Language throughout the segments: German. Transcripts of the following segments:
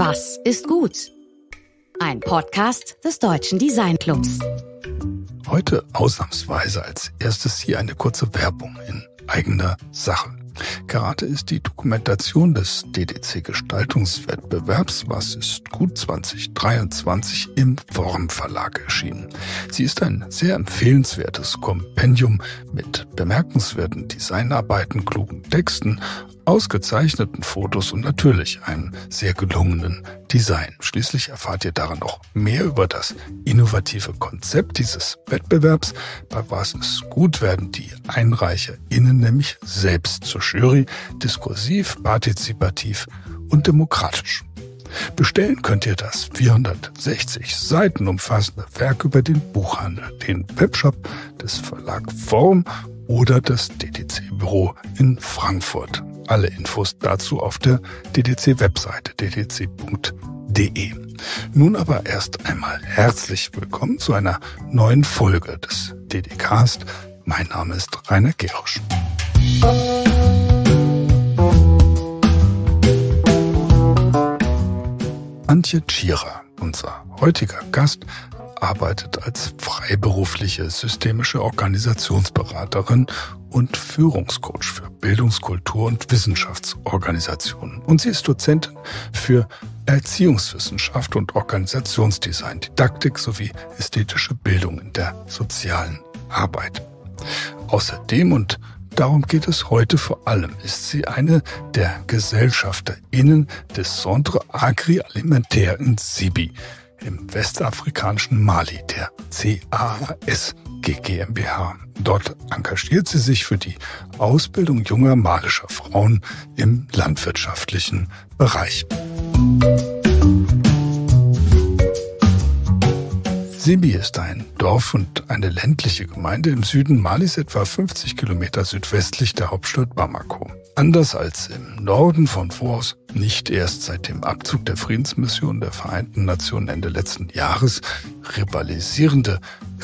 Was ist gut? Ein Podcast des Deutschen Design Clubs. Heute ausnahmsweise als erstes hier eine kurze Werbung in eigener Sache. Karate ist die Dokumentation des DDC Gestaltungswettbewerbs Was ist gut 2023 im Form Verlag erschienen. Sie ist ein sehr empfehlenswertes Kompendium mit bemerkenswerten Designarbeiten, klugen Texten, ausgezeichneten Fotos und natürlich einem sehr gelungenen Design. Schließlich erfahrt ihr darin noch mehr über das innovative Konzept dieses Wettbewerbs, bei was es gut werden die EinreicherInnen nämlich selbst zur Jury, diskursiv, partizipativ und demokratisch. Bestellen könnt ihr das 460 Seiten umfassende Werk über den Buchhandel, den Webshop des Verlag Form oder das DTC-Büro in Frankfurt. Alle Infos dazu auf der DTC-Webseite ddc.de. Nun aber erst einmal herzlich willkommen zu einer neuen Folge des DDcast. Mein Name ist Rainer Gerosch. Antje Tschira, unser heutiger Gast, arbeitet als freiberufliche systemische Organisationsberaterin und Führungscoach für Bildungskultur und Wissenschaftsorganisationen. Und sie ist Dozentin für Erziehungswissenschaft und Organisationsdesign, Didaktik sowie ästhetische Bildung in der sozialen Arbeit. Außerdem und Darum geht es heute vor allem. Ist sie eine der GesellschafterInnen des Centre Agri Alimentaire in Sibi, im westafrikanischen Mali, der CAS GmbH. Dort engagiert sie sich für die Ausbildung junger malischer Frauen im landwirtschaftlichen Bereich. Musik Sibi ist ein Dorf und eine ländliche Gemeinde im Süden Malis, etwa 50 Kilometer südwestlich der Hauptstadt Bamako. Anders als im Norden von Voraus, nicht erst seit dem Abzug der Friedensmission der Vereinten Nationen Ende letzten Jahres, rivalisierende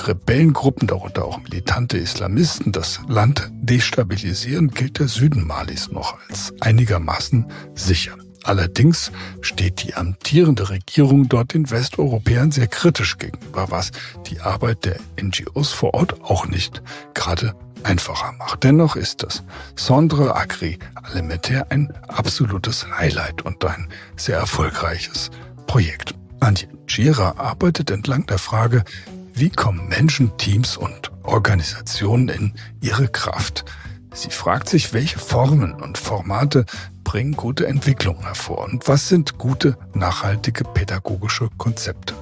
Rebellengruppen, darunter auch militante Islamisten, das Land destabilisieren, gilt der Süden Malis noch als einigermaßen sicher. Allerdings steht die amtierende Regierung dort den Westeuropäern sehr kritisch gegenüber, was die Arbeit der NGOs vor Ort auch nicht gerade einfacher macht. Dennoch ist das Sondre Agri Alimentaire ein absolutes Highlight und ein sehr erfolgreiches Projekt. Antje Gera arbeitet entlang der Frage, wie kommen Menschen, Teams und Organisationen in ihre Kraft? Sie fragt sich, welche Formen und Formate bringen gute Entwicklungen hervor und was sind gute, nachhaltige pädagogische Konzepte.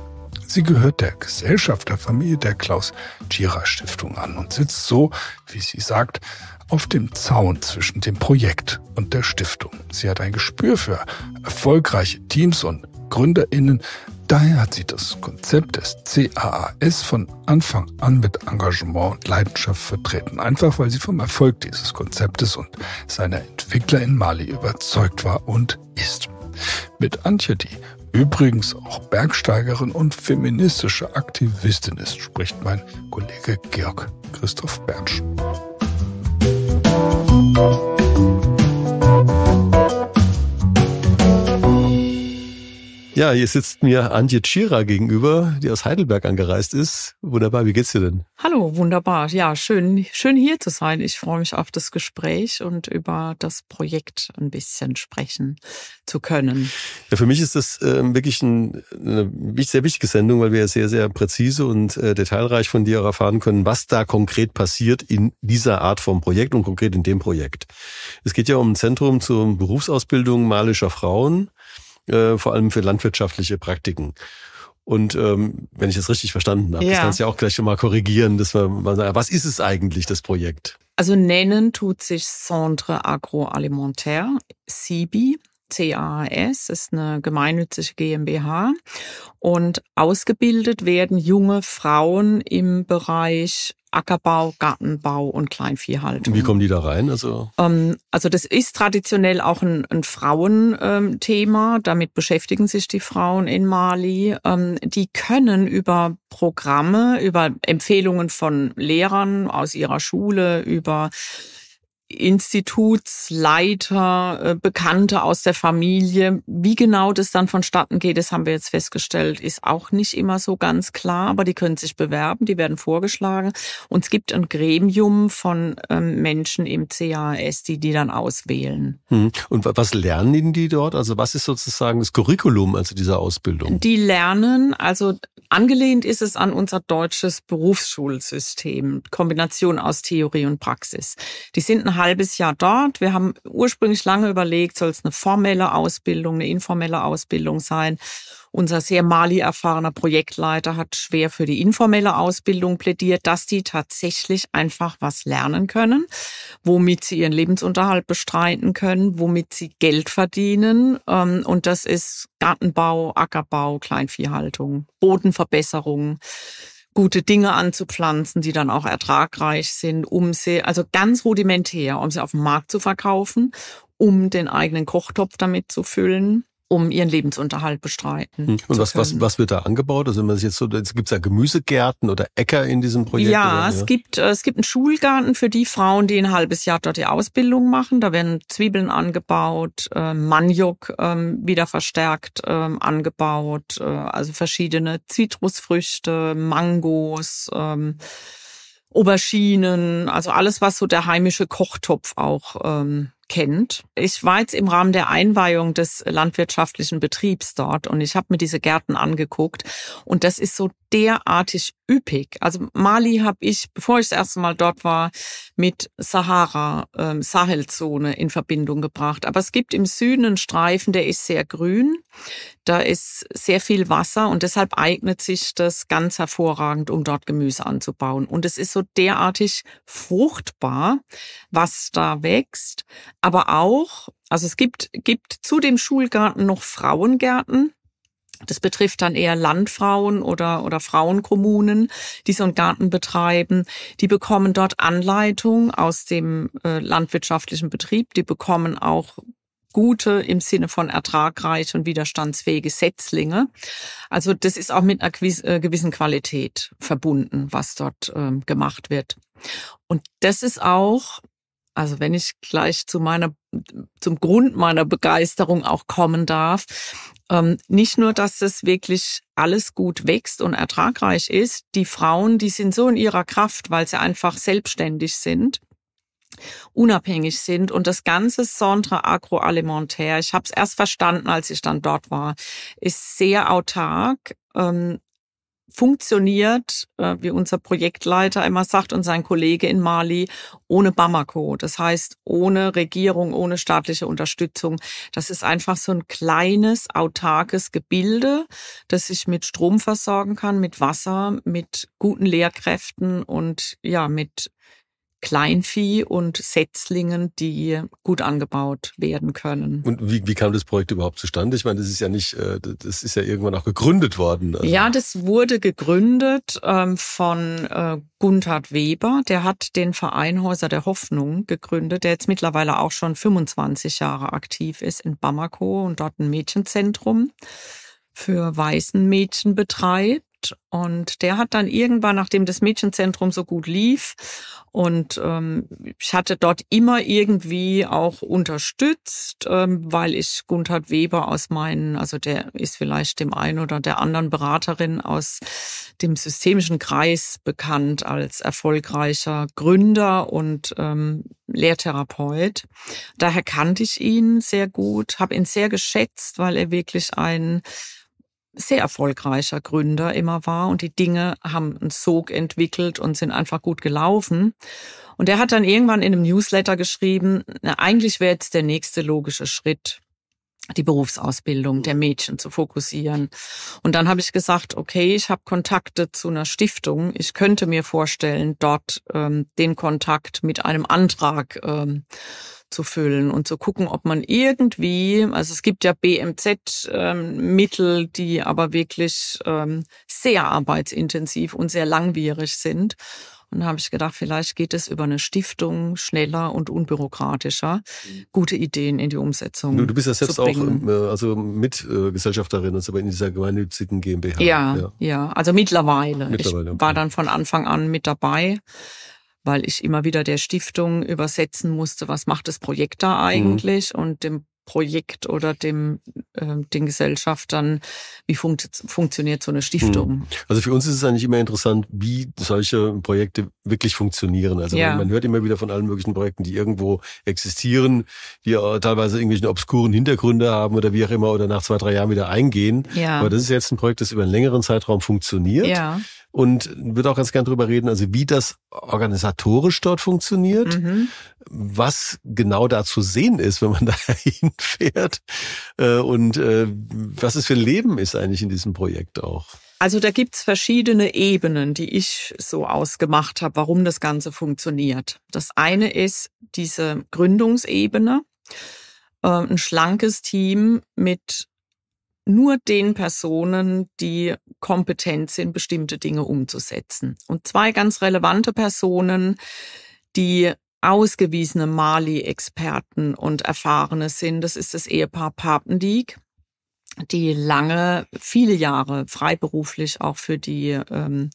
Sie gehört der Gesellschafterfamilie der Klaus-Tschira-Stiftung an und sitzt so, wie sie sagt, auf dem Zaun zwischen dem Projekt und der Stiftung. Sie hat ein Gespür für erfolgreiche Teams und Gründerinnen, Daher hat sie das Konzept des CAAS von Anfang an mit Engagement und Leidenschaft vertreten, einfach weil sie vom Erfolg dieses Konzeptes und seiner Entwickler in Mali überzeugt war und ist. Mit Antje, die übrigens auch Bergsteigerin und feministische Aktivistin ist, spricht mein Kollege Georg Christoph Bertsch. Ja, hier sitzt mir Antje Tschira gegenüber, die aus Heidelberg angereist ist. Wunderbar, wie geht's dir denn? Hallo, wunderbar. Ja, schön, schön hier zu sein. Ich freue mich auf das Gespräch und über das Projekt ein bisschen sprechen zu können. Ja, für mich ist das äh, wirklich ein, eine sehr wichtige Sendung, weil wir ja sehr, sehr präzise und äh, detailreich von dir auch erfahren können, was da konkret passiert in dieser Art von Projekt und konkret in dem Projekt. Es geht ja um ein Zentrum zur Berufsausbildung malischer Frauen äh, vor allem für landwirtschaftliche Praktiken. Und ähm, wenn ich das richtig verstanden habe, ja. das kannst du ja auch gleich schon mal korrigieren, dass wir mal sagen, was ist es eigentlich, das Projekt? Also nennen tut sich Centre Agroalimentaire, CIBI, CAAS, ist eine gemeinnützige GmbH. Und ausgebildet werden junge Frauen im Bereich Ackerbau, Gartenbau und Kleinviehhaltung. Und wie kommen die da rein? Also, ähm, also das ist traditionell auch ein, ein Frauenthema. Ähm, Damit beschäftigen sich die Frauen in Mali. Ähm, die können über Programme, über Empfehlungen von Lehrern aus ihrer Schule, über Institutsleiter, äh, Bekannte aus der Familie. Wie genau das dann vonstatten geht, das haben wir jetzt festgestellt, ist auch nicht immer so ganz klar, aber die können sich bewerben, die werden vorgeschlagen. Und es gibt ein Gremium von ähm, Menschen im CAS, die die dann auswählen. Hm. Und was lernen die dort? Also was ist sozusagen das Curriculum also dieser Ausbildung? Die lernen, also angelehnt ist es an unser deutsches Berufsschulsystem, Kombination aus Theorie und Praxis. Die sind ein halbes Jahr dort. Wir haben ursprünglich lange überlegt, soll es eine formelle Ausbildung, eine informelle Ausbildung sein. Unser sehr Mali-erfahrener Projektleiter hat schwer für die informelle Ausbildung plädiert, dass die tatsächlich einfach was lernen können, womit sie ihren Lebensunterhalt bestreiten können, womit sie Geld verdienen. Ähm, und das ist Gartenbau, Ackerbau, Kleinviehhaltung, Bodenverbesserung, gute Dinge anzupflanzen, die dann auch ertragreich sind, um sie, also ganz rudimentär, um sie auf dem Markt zu verkaufen, um den eigenen Kochtopf damit zu füllen um ihren Lebensunterhalt bestreiten. Hm. Und was, was, was wird da angebaut? Also wenn man sich jetzt so, gibt es da Gemüsegärten oder Äcker in diesem Projekt? Ja, oder? es gibt äh, es gibt einen Schulgarten für die Frauen, die ein halbes Jahr dort die Ausbildung machen. Da werden Zwiebeln angebaut, äh, Maniok ähm, wieder verstärkt ähm, angebaut, äh, also verschiedene Zitrusfrüchte, Mangos. Ähm, Auberginen, also alles, was so der heimische Kochtopf auch ähm, kennt. Ich war jetzt im Rahmen der Einweihung des landwirtschaftlichen Betriebs dort und ich habe mir diese Gärten angeguckt und das ist so derartig üppig. Also Mali habe ich, bevor ich das erste Mal dort war, mit Sahara, ähm, Sahelzone in Verbindung gebracht. Aber es gibt im Süden einen Streifen, der ist sehr grün. Da ist sehr viel Wasser und deshalb eignet sich das ganz hervorragend, um dort Gemüse anzubauen. Und es ist so derartig fruchtbar, was da wächst aber auch, also es gibt, gibt zu dem Schulgarten noch Frauengärten. Das betrifft dann eher Landfrauen oder, oder Frauenkommunen, die so einen Garten betreiben. Die bekommen dort Anleitung aus dem äh, landwirtschaftlichen Betrieb. Die bekommen auch gute im Sinne von ertragreich und widerstandsfähige Setzlinge. Also das ist auch mit einer äh, gewissen Qualität verbunden, was dort ähm, gemacht wird. Und das ist auch also wenn ich gleich zu meiner, zum Grund meiner Begeisterung auch kommen darf, ähm, nicht nur, dass es wirklich alles gut wächst und ertragreich ist, die Frauen, die sind so in ihrer Kraft, weil sie einfach selbstständig sind unabhängig sind und das ganze Centre agroalimentaire, ich habe es erst verstanden, als ich dann dort war, ist sehr autark, ähm, funktioniert, äh, wie unser Projektleiter immer sagt und sein Kollege in Mali, ohne Bamako. Das heißt, ohne Regierung, ohne staatliche Unterstützung. Das ist einfach so ein kleines, autarkes Gebilde, das sich mit Strom versorgen kann, mit Wasser, mit guten Lehrkräften und ja, mit Kleinvieh und Setzlingen, die gut angebaut werden können. Und wie, wie kam das Projekt überhaupt zustande? Ich meine, das ist ja nicht, äh, das ist ja irgendwann auch gegründet worden. Also. Ja, das wurde gegründet ähm, von äh, Gunther Weber. Der hat den Verein Häuser der Hoffnung gegründet, der jetzt mittlerweile auch schon 25 Jahre aktiv ist in Bamako und dort ein Mädchenzentrum für weißen Mädchen betreibt und der hat dann irgendwann, nachdem das Mädchenzentrum so gut lief und ähm, ich hatte dort immer irgendwie auch unterstützt, ähm, weil ich Gunther Weber aus meinen, also der ist vielleicht dem einen oder der anderen Beraterin aus dem systemischen Kreis bekannt als erfolgreicher Gründer und ähm, Lehrtherapeut. Daher kannte ich ihn sehr gut, habe ihn sehr geschätzt, weil er wirklich ein sehr erfolgreicher Gründer immer war und die Dinge haben einen Sog entwickelt und sind einfach gut gelaufen. Und er hat dann irgendwann in einem Newsletter geschrieben, na, eigentlich wäre jetzt der nächste logische Schritt, die Berufsausbildung der mhm. Mädchen zu fokussieren. Und dann habe ich gesagt, okay, ich habe Kontakte zu einer Stiftung. Ich könnte mir vorstellen, dort ähm, den Kontakt mit einem Antrag ähm, zu füllen und zu gucken, ob man irgendwie, also es gibt ja BMZ-Mittel, ähm, die aber wirklich ähm, sehr arbeitsintensiv und sehr langwierig sind. Und habe ich gedacht, vielleicht geht es über eine Stiftung schneller und unbürokratischer, mhm. gute Ideen in die Umsetzung. Du, du bist ja selbst auch ähm, äh, also Mitgesellschafterin, äh, also in dieser gemeinnützigen GmbH. Ja, ja, ja. also mittlerweile. mittlerweile. Ich war dann von Anfang an mit dabei weil ich immer wieder der Stiftung übersetzen musste, was macht das Projekt da mhm. eigentlich mhm. und dem Projekt oder dem äh, den Gesellschaftern, wie funkt, funktioniert so eine Stiftung? Hm. Also für uns ist es eigentlich immer interessant, wie solche Projekte wirklich funktionieren. Also ja. man hört immer wieder von allen möglichen Projekten, die irgendwo existieren, die äh, teilweise irgendwelchen obskuren Hintergründe haben oder wie auch immer oder nach zwei, drei Jahren wieder eingehen. Ja. Aber das ist jetzt ein Projekt, das über einen längeren Zeitraum funktioniert. Ja und würde auch ganz gern drüber reden, also wie das organisatorisch dort funktioniert. Mhm was genau da zu sehen ist, wenn man da hinfährt äh, und äh, was es für ein Leben ist eigentlich in diesem Projekt auch. Also da gibt's verschiedene Ebenen, die ich so ausgemacht habe, warum das Ganze funktioniert. Das eine ist diese Gründungsebene, äh, ein schlankes Team mit nur den Personen, die kompetent sind, bestimmte Dinge umzusetzen. Und zwei ganz relevante Personen, die ausgewiesene Mali-Experten und Erfahrene sind. Das ist das Ehepaar Papendiek, die lange, viele Jahre freiberuflich auch für die ähm,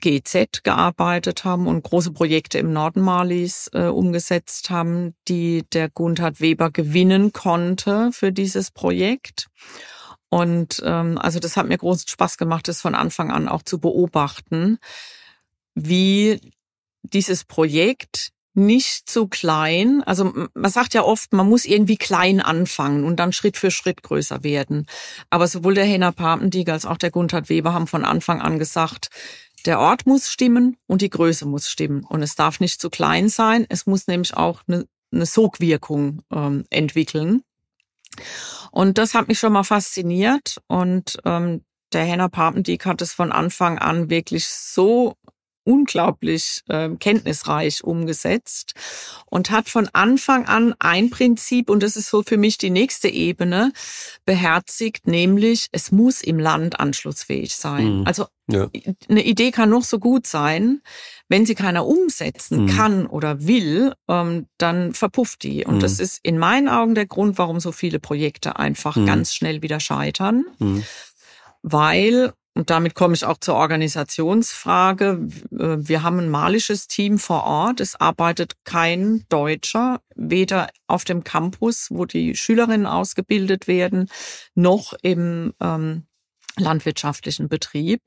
GEZ gearbeitet haben und große Projekte im Norden Malis äh, umgesetzt haben, die der Gundhard Weber gewinnen konnte für dieses Projekt. Und ähm, also das hat mir großen Spaß gemacht, das von Anfang an auch zu beobachten, wie dieses Projekt nicht zu klein. Also man sagt ja oft, man muss irgendwie klein anfangen und dann Schritt für Schritt größer werden. Aber sowohl der Henner Papendieg als auch der Gunther Weber haben von Anfang an gesagt, der Ort muss stimmen und die Größe muss stimmen. Und es darf nicht zu klein sein. Es muss nämlich auch eine, eine Sogwirkung ähm, entwickeln. Und das hat mich schon mal fasziniert. Und ähm, der Henner Papendieck hat es von Anfang an wirklich so unglaublich äh, kenntnisreich umgesetzt und hat von Anfang an ein Prinzip, und das ist so für mich die nächste Ebene, beherzigt, nämlich es muss im Land anschlussfähig sein. Mhm. Also ja. eine Idee kann noch so gut sein, wenn sie keiner umsetzen mhm. kann oder will, ähm, dann verpufft die. Und mhm. das ist in meinen Augen der Grund, warum so viele Projekte einfach mhm. ganz schnell wieder scheitern mhm. weil und damit komme ich auch zur Organisationsfrage. Äh, wir haben ein malisches Team vor Ort. Es arbeitet kein Deutscher, weder auf dem Campus, wo die Schülerinnen ausgebildet werden, noch im ähm, landwirtschaftlichen Betrieb.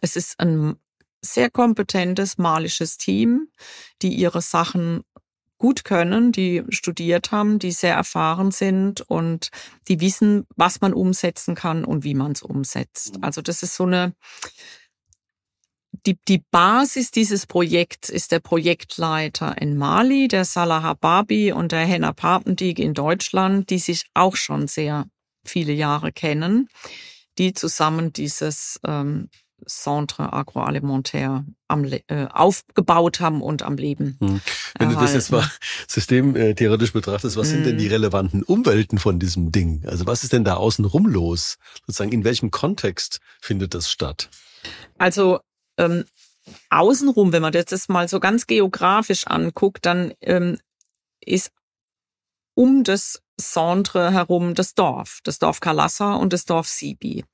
Es ist ein sehr kompetentes malisches Team, die ihre Sachen gut können, die studiert haben, die sehr erfahren sind und die wissen, was man umsetzen kann und wie man es umsetzt. Mhm. Also das ist so eine, die, die Basis dieses Projekts ist der Projektleiter in Mali, der Salah Hababi und der Henna Papendiek in Deutschland, die sich auch schon sehr viele Jahre kennen, die zusammen dieses ähm, Centre Agroalimentaire am, äh, aufgebaut haben und am Leben. Hm. Wenn erhalten. du das äh, jetzt mal systemtheoretisch äh, betrachtest, was hm. sind denn die hm. relevanten Umwelten von diesem Ding? Also was ist denn da außenrum los? Sozusagen in welchem Kontext findet das statt? Also ähm, außenrum, wenn man das jetzt mal so ganz geografisch anguckt, dann ähm, ist um das Centre herum das Dorf, das Dorf Kalassa und das Dorf Sibi.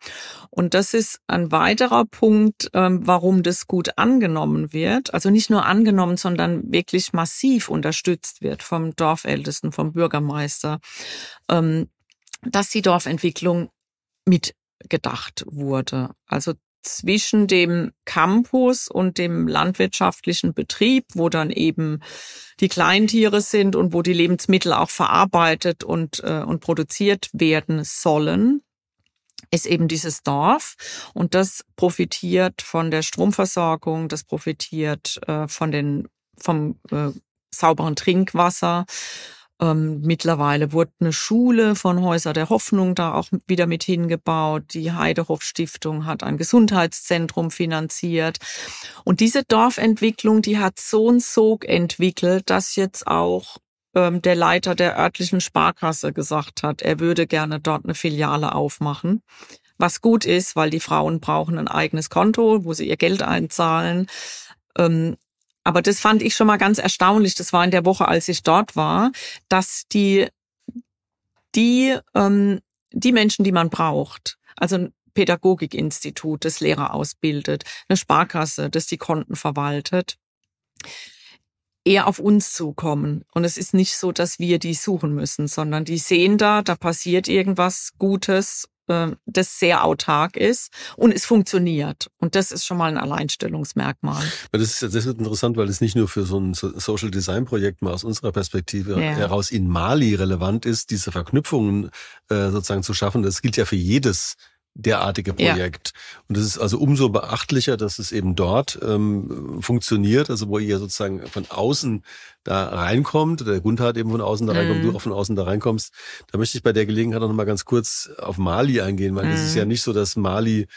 Und das ist ein weiterer Punkt, ähm, warum das gut angenommen wird. Also nicht nur angenommen, sondern wirklich massiv unterstützt wird vom Dorfältesten, vom Bürgermeister, ähm, dass die Dorfentwicklung mitgedacht wurde. Also zwischen dem Campus und dem landwirtschaftlichen Betrieb, wo dann eben die Kleintiere sind und wo die Lebensmittel auch verarbeitet und, äh, und produziert werden sollen, ist eben dieses Dorf. Und das profitiert von der Stromversorgung, das profitiert äh, von den, vom äh, sauberen Trinkwasser ähm, mittlerweile wurde eine Schule von Häuser der Hoffnung da auch wieder mit hingebaut. Die Heidehoff Stiftung hat ein Gesundheitszentrum finanziert. Und diese Dorfentwicklung, die hat so einen Sog entwickelt, dass jetzt auch ähm, der Leiter der örtlichen Sparkasse gesagt hat, er würde gerne dort eine Filiale aufmachen. Was gut ist, weil die Frauen brauchen ein eigenes Konto, wo sie ihr Geld einzahlen. Ähm, aber das fand ich schon mal ganz erstaunlich. Das war in der Woche, als ich dort war, dass die, die, ähm, die Menschen, die man braucht, also ein Pädagogikinstitut, das Lehrer ausbildet, eine Sparkasse, das die Konten verwaltet, eher auf uns zukommen. Und es ist nicht so, dass wir die suchen müssen, sondern die sehen da, da passiert irgendwas Gutes ähm, das sehr autark ist und es funktioniert. Und das ist schon mal ein Alleinstellungsmerkmal. das ist, das ist interessant, weil es nicht nur für so ein Social Design Projekt mal aus unserer Perspektive ja. heraus in Mali relevant ist, diese Verknüpfungen äh, sozusagen zu schaffen. Das gilt ja für jedes derartige Projekt. Ja. Und es ist also umso beachtlicher, dass es eben dort ähm, funktioniert, also wo ihr sozusagen von außen da reinkommt, der Gundhardt eben von außen da mhm. reinkommt, mm. du auch von außen da reinkommst. Da möchte ich bei der Gelegenheit auch nochmal ganz kurz auf Mali eingehen, weil mhm. es ist ja nicht so, dass Mali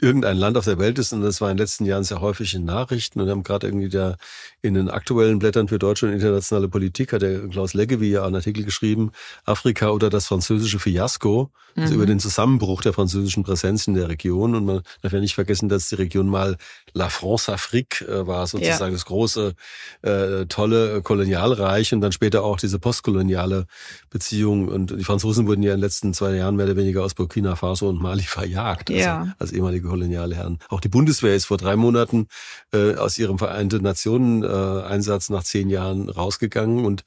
irgendein Land auf der Welt ist. Und das war in den letzten Jahren sehr häufig in Nachrichten. Und wir haben gerade irgendwie da in den aktuellen Blättern für deutsche und internationale Politik hat der Klaus Leggevi ja einen Artikel geschrieben, Afrika oder das französische Fiasko, mhm. also über mhm. den Zusammenbruch der französischen Präsenz in der Region. Und man darf ja nicht vergessen, dass die Region mal La France Afrique äh, war, sozusagen ja. das große, äh, tolle Kolonialreich und dann später auch diese postkoloniale Beziehung. Und die Franzosen wurden ja in den letzten zwei Jahren mehr oder weniger aus Burkina Faso und Mali verjagt, also ja. als ehemalige koloniale Herren. Auch die Bundeswehr ist vor drei Monaten äh, aus ihrem Vereinte Nationen äh, Einsatz nach zehn Jahren rausgegangen. Und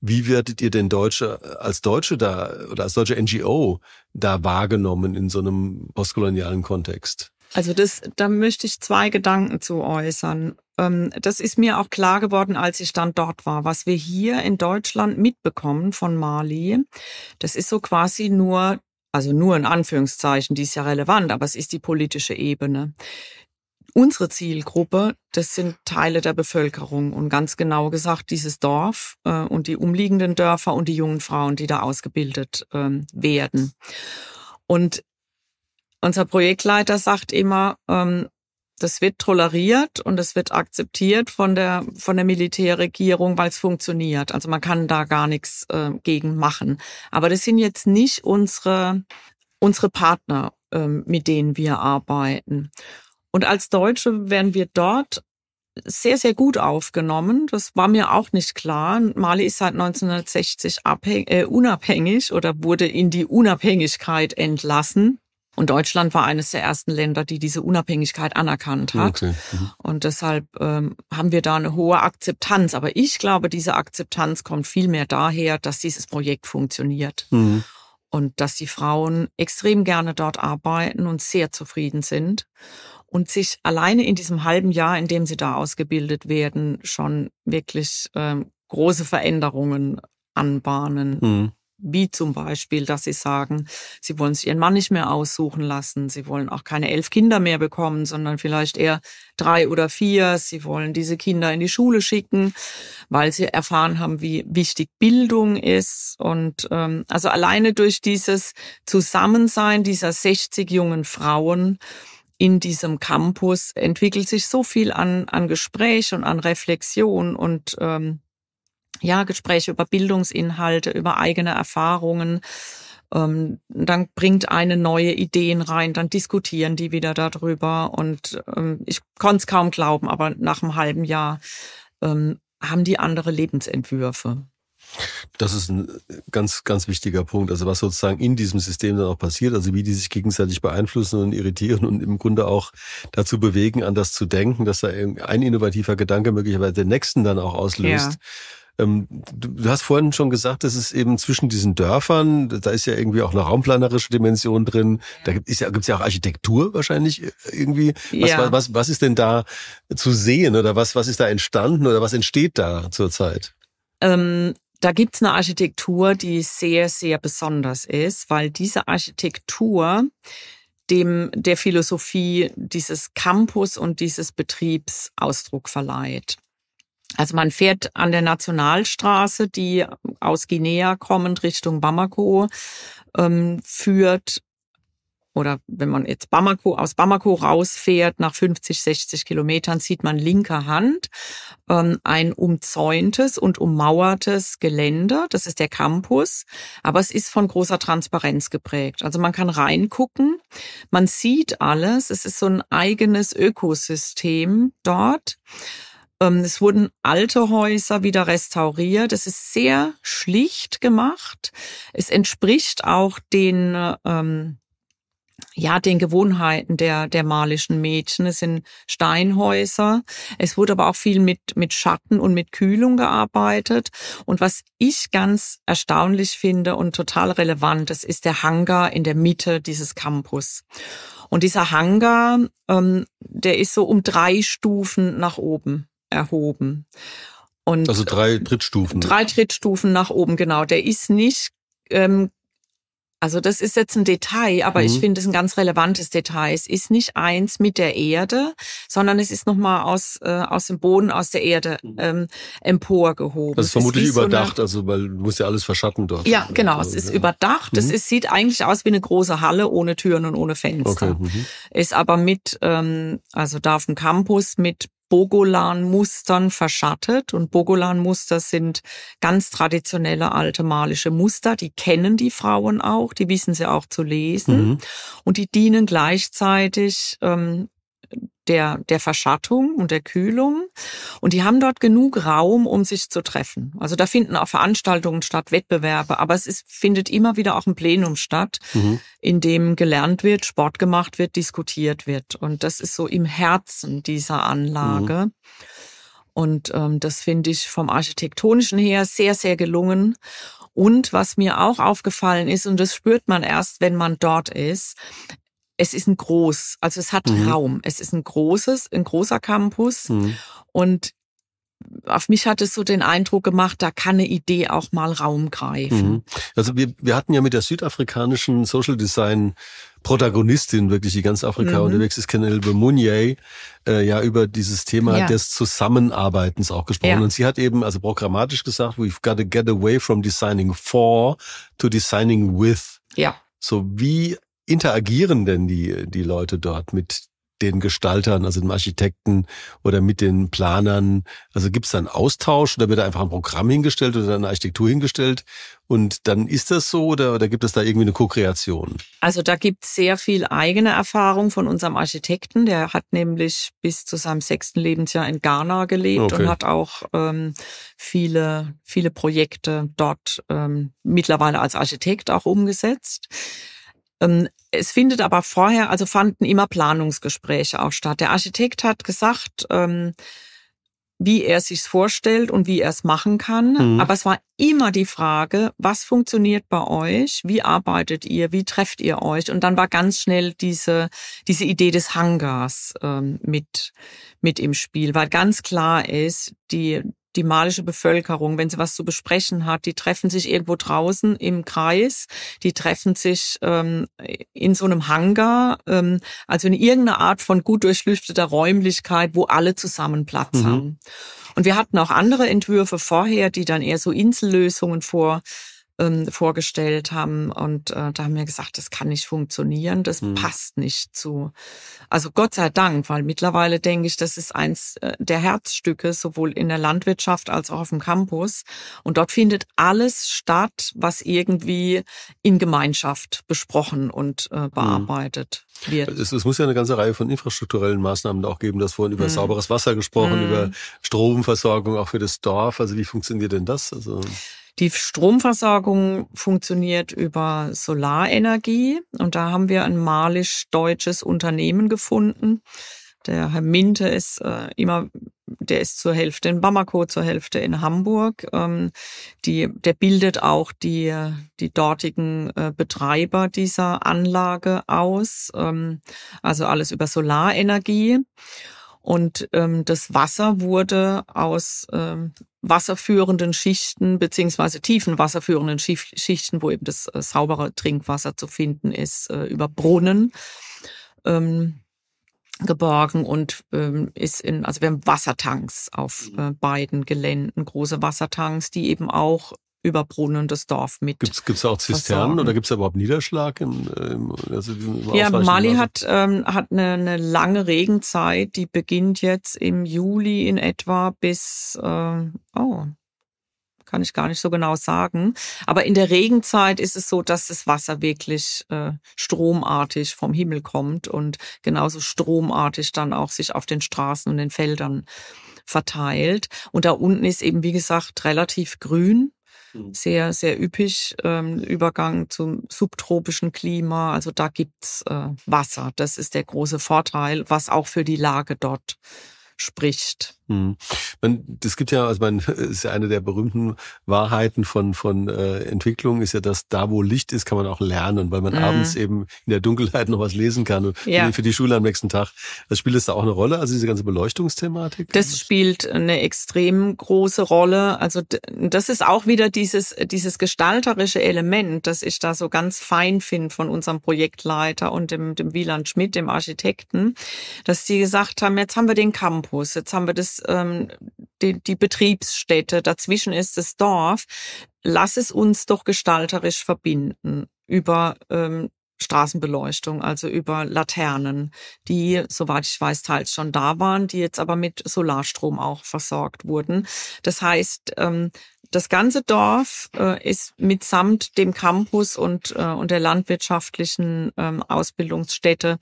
wie werdet ihr denn Deutsche äh, als Deutsche da oder als deutsche NGO da wahrgenommen in so einem postkolonialen Kontext? Also das, da möchte ich zwei Gedanken zu äußern. Ähm, das ist mir auch klar geworden, als ich dann dort war, was wir hier in Deutschland mitbekommen von Mali. Das ist so quasi nur also nur in Anführungszeichen, die ist ja relevant, aber es ist die politische Ebene. Unsere Zielgruppe, das sind Teile der Bevölkerung und ganz genau gesagt dieses Dorf äh, und die umliegenden Dörfer und die jungen Frauen, die da ausgebildet ähm, werden. Und unser Projektleiter sagt immer, ähm, das wird toleriert und es wird akzeptiert von der, von der Militärregierung, weil es funktioniert. Also man kann da gar nichts äh, gegen machen. Aber das sind jetzt nicht unsere, unsere Partner, äh, mit denen wir arbeiten. Und als Deutsche werden wir dort sehr, sehr gut aufgenommen. Das war mir auch nicht klar. Mali ist seit 1960 äh, unabhängig oder wurde in die Unabhängigkeit entlassen. Und Deutschland war eines der ersten Länder, die diese Unabhängigkeit anerkannt hat. Okay. Mhm. Und deshalb ähm, haben wir da eine hohe Akzeptanz. Aber ich glaube, diese Akzeptanz kommt vielmehr daher, dass dieses Projekt funktioniert. Mhm. Und dass die Frauen extrem gerne dort arbeiten und sehr zufrieden sind und sich alleine in diesem halben Jahr, in dem sie da ausgebildet werden, schon wirklich ähm, große Veränderungen anbahnen. Mhm wie zum Beispiel, dass sie sagen, sie wollen sich ihren Mann nicht mehr aussuchen lassen, sie wollen auch keine elf Kinder mehr bekommen, sondern vielleicht eher drei oder vier, sie wollen diese Kinder in die Schule schicken, weil sie erfahren haben, wie wichtig Bildung ist. Und ähm, also alleine durch dieses Zusammensein dieser 60 jungen Frauen, in diesem Campus entwickelt sich so viel an, an Gespräch und an Reflexion und ähm, ja, Gespräche über Bildungsinhalte, über eigene Erfahrungen. Ähm, dann bringt eine neue Ideen rein, dann diskutieren die wieder darüber. Und ähm, ich konnte es kaum glauben, aber nach einem halben Jahr ähm, haben die andere Lebensentwürfe. Das ist ein ganz, ganz wichtiger Punkt. Also was sozusagen in diesem System dann auch passiert, also wie die sich gegenseitig beeinflussen und irritieren und im Grunde auch dazu bewegen, anders zu denken, dass da ein innovativer Gedanke möglicherweise den nächsten dann auch auslöst. Ja ähm, du, du, hast vorhin schon gesagt, dass es eben zwischen diesen Dörfern, da ist ja irgendwie auch eine raumplanerische Dimension drin, da gibt es ja, gibt's ja auch Architektur wahrscheinlich äh, irgendwie. Was, ja. was, was, was ist denn da zu sehen oder was, was ist da entstanden oder was entsteht da zurzeit? Ähm, da gibt's eine Architektur, die sehr, sehr besonders ist, weil diese Architektur dem der Philosophie dieses Campus und dieses Betriebs Ausdruck verleiht. Also man fährt an der Nationalstraße, die aus Guinea kommend Richtung Bamako ähm, führt. Oder wenn man jetzt Bamako, aus Bamako rausfährt, nach 50, 60 Kilometern sieht man linker Hand ähm, ein umzäuntes und ummauertes Gelände. Das ist der Campus. Aber es ist von großer Transparenz geprägt. Also man kann reingucken. Man sieht alles. Es ist so ein eigenes Ökosystem dort. Ähm, es wurden alte Häuser wieder restauriert. Es ist sehr schlicht gemacht. Es entspricht auch den, ähm, ja, den Gewohnheiten der, der malischen Mädchen. Es sind Steinhäuser. Es wurde aber auch viel mit, mit Schatten und mit Kühlung gearbeitet. Und was ich ganz erstaunlich finde und total relevant, ist, ist der Hangar in der Mitte dieses Campus. Und dieser Hangar, ähm, der ist so um drei Stufen nach oben erhoben. Und also drei Trittstufen. Drei Trittstufen nach oben, genau. Der ist nicht, ähm, also das ist jetzt ein Detail, aber mhm. ich finde es ein ganz relevantes Detail. Es ist nicht eins mit der Erde, sondern es ist nochmal aus, äh, aus dem Boden, aus der Erde mhm. ähm, emporgehoben. Das ist vermutlich ist überdacht, so eine, also weil du musst ja alles verschatten dort. Ja, genau. es also, ist ja. überdacht. Mhm. Es ist, sieht eigentlich aus wie eine große Halle ohne Türen und ohne Fenster. Okay. Mhm. Ist aber mit, ähm, also da auf dem Campus mit Bogolan-Mustern verschattet. Und Bogolan-Muster sind ganz traditionelle alte malische Muster. Die kennen die Frauen auch, die wissen sie auch zu lesen. Mhm. Und die dienen gleichzeitig ähm, der, der Verschattung und der Kühlung. Und die haben dort genug Raum, um sich zu treffen. Also da finden auch Veranstaltungen statt, Wettbewerbe, aber es ist, findet immer wieder auch ein Plenum statt, mhm. in dem gelernt wird, Sport gemacht wird, diskutiert wird. Und das ist so im Herzen dieser Anlage. Mhm. Und ähm, das finde ich vom architektonischen her sehr, sehr gelungen. Und was mir auch aufgefallen ist, und das spürt man erst, wenn man dort ist, es ist ein groß, also es hat mhm. Raum. Es ist ein großes, ein großer Campus. Mhm. Und auf mich hat es so den Eindruck gemacht, da kann eine Idee auch mal Raum greifen. Mhm. Also wir, wir hatten ja mit der südafrikanischen Social Design Protagonistin wirklich, die ganz Afrika mhm. unterwegs ist, Kenel Bemunye, äh, ja über dieses Thema ja. des Zusammenarbeitens auch gesprochen. Ja. Und sie hat eben, also programmatisch gesagt, we've got to get away from designing for to designing with. Ja. So wie interagieren denn die, die Leute dort mit den Gestaltern, also den Architekten oder mit den Planern? Also gibt es da einen Austausch oder wird da einfach ein Programm hingestellt oder eine Architektur hingestellt? Und dann ist das so oder, oder gibt es da irgendwie eine Co-Kreation? Also da gibt es sehr viel eigene Erfahrung von unserem Architekten. Der hat nämlich bis zu seinem sechsten Lebensjahr in Ghana gelebt okay. und hat auch ähm, viele, viele Projekte dort ähm, mittlerweile als Architekt auch umgesetzt. Ähm, es findet aber vorher, also fanden immer Planungsgespräche auch statt. Der Architekt hat gesagt, ähm, wie er sich's vorstellt und wie er es machen kann. Mhm. Aber es war immer die Frage, was funktioniert bei euch? Wie arbeitet ihr? Wie trefft ihr euch? Und dann war ganz schnell diese, diese Idee des Hangars ähm, mit, mit im Spiel, weil ganz klar ist, die, die malische Bevölkerung, wenn sie was zu besprechen hat, die treffen sich irgendwo draußen im Kreis, die treffen sich ähm, in so einem Hangar, ähm, also in irgendeiner Art von gut durchlüfteter Räumlichkeit, wo alle zusammen Platz mhm. haben. Und wir hatten auch andere Entwürfe vorher, die dann eher so Insellösungen vor ähm, vorgestellt haben. Und äh, da haben wir gesagt, das kann nicht funktionieren, das mhm. passt nicht zu. Also Gott sei Dank, weil mittlerweile denke ich, das ist eins äh, der Herzstücke, sowohl in der Landwirtschaft als auch auf dem Campus. Und dort findet alles statt, was irgendwie in Gemeinschaft besprochen und äh, mhm. bearbeitet mhm. wird. Es, es, muss ja eine ganze Reihe von infrastrukturellen Maßnahmen auch geben. Das vorhin über mhm. sauberes Wasser gesprochen, über mhm. Stromversorgung auch für das Dorf. Also wie funktioniert denn das? Also die Stromversorgung funktioniert über Solarenergie und da haben wir ein malisch-deutsches Unternehmen gefunden. Der Herr Minte ist äh, immer, der ist zur Hälfte in Bamako, zur Hälfte in Hamburg. Ähm, die, der bildet auch die, die dortigen äh, Betreiber dieser Anlage aus, ähm, also alles über Solarenergie. Und ähm, das Wasser wurde aus ähm, wasserführenden Schichten beziehungsweise tiefen wasserführenden Schichten, wo eben das äh, saubere Trinkwasser zu finden ist, äh, über Brunnen ähm, geborgen und ähm, ist in, also wir haben Wassertanks auf mhm. äh, beiden Geländen, große Wassertanks, die eben auch das Dorf mit. Gibt es auch Zisternen versorgen. oder gibt es überhaupt Niederschlag? Im, im, also im ja, Mali hat, ähm, hat eine, eine, lange Regenzeit, die beginnt jetzt im Juli in etwa bis, äh, oh, kann ich gar nicht so genau sagen. Aber in der Regenzeit ist es so, dass das Wasser wirklich äh, stromartig vom Himmel kommt und genauso stromartig dann auch sich auf den Straßen und den Feldern verteilt. Und da unten ist eben, wie gesagt, relativ grün hm. sehr, sehr üppig. Ähm, Übergang zum subtropischen Klima, also da gibt's äh, Wasser. Das ist der große Vorteil, was auch für die Lage dort spricht. Hm. Man, das gibt ja, also man ist ja eine der berühmten Wahrheiten von von äh, Entwicklung ist ja, dass da wo Licht ist, kann man auch lernen, weil man mhm. abends eben in der Dunkelheit noch was lesen kann und ja. für die Schule am nächsten Tag. Das also spielt das da auch eine Rolle, also diese ganze Beleuchtungsthematik. Das spielt eine extrem große Rolle. Also das ist auch wieder dieses dieses gestalterische Element, das ich da so ganz fein finde von unserem Projektleiter und dem dem Wieland Schmidt, dem Architekten, dass die gesagt haben, jetzt haben wir den Campus Campus. Jetzt haben wir das, ähm, die, die Betriebsstätte, dazwischen ist das Dorf. Lass es uns doch gestalterisch verbinden über ähm, Straßenbeleuchtung, also über Laternen, die, soweit ich weiß, teils schon da waren, die jetzt aber mit Solarstrom auch versorgt wurden. Das heißt, ähm, das ganze Dorf äh, ist mitsamt dem Campus und, äh, und der landwirtschaftlichen ähm, Ausbildungsstätte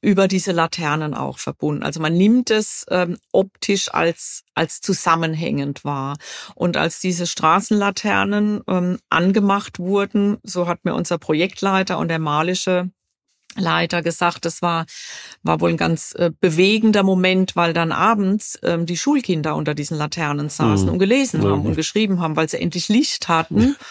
über diese Laternen auch verbunden. Also man nimmt es ähm, optisch als, als zusammenhängend wahr. Und als diese Straßenlaternen ähm, angemacht wurden, so hat mir unser Projektleiter und der malische Leiter gesagt, das war, war wohl ein ganz äh, bewegender Moment, weil dann abends ähm, die Schulkinder unter diesen Laternen saßen mhm. und gelesen mhm. haben und geschrieben haben, weil sie endlich Licht hatten.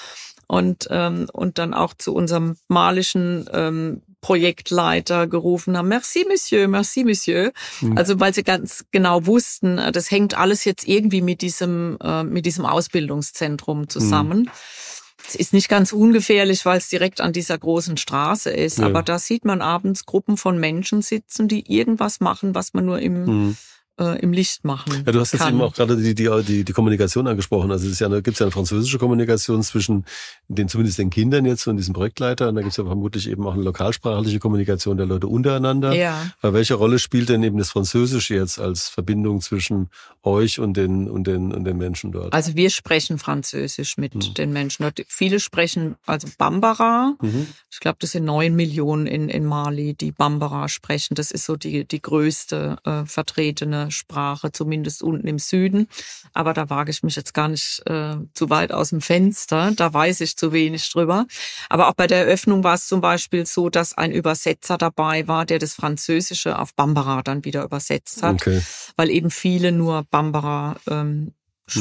Und, ähm, und dann auch zu unserem malischen ähm, Projektleiter gerufen haben, merci Monsieur, merci Monsieur. Mhm. Also weil sie ganz genau wussten, äh, das hängt alles jetzt irgendwie mit diesem, äh, mit diesem Ausbildungszentrum mhm. zusammen. Mhm. ist nicht ganz ungefährlich, weil es direkt an dieser großen Straße ist, ja. aber da sieht man abends Gruppen von Menschen sitzen, die irgendwas machen, was man nur im mhm äh, im Licht machen. Ja, du hast kann. jetzt eben auch gerade die, die, die, die Kommunikation angesprochen. Also es ist ja eine, gibt's ja eine französische Kommunikation zwischen den zumindest den Kindern jetzt und diesem Projektleiter. Und da gibt's ja vermutlich eben auch eine lokalsprachliche Kommunikation der Leute untereinander. Ja. Weil welche Rolle spielt denn eben das Französische jetzt als Verbindung zwischen euch und den, und den, und den Menschen dort? Also wir sprechen Französisch mit mhm. den Menschen dort. Viele sprechen also Bambara. Mhm. Ich glaube, das sind neun Millionen in, in Mali, die Bambara sprechen. Das ist so die, die größte äh, vertretene Sprache, zumindest unten im Süden. Aber da wage ich mich jetzt gar nicht äh, zu weit aus dem Fenster. Da weiß ich zu wenig drüber. Aber auch bei der Eröffnung war es zum Beispiel so, dass ein Übersetzer dabei war, der das Französische auf Bambara dann wieder übersetzt hat, okay. weil eben viele nur Bambara ähm, hm.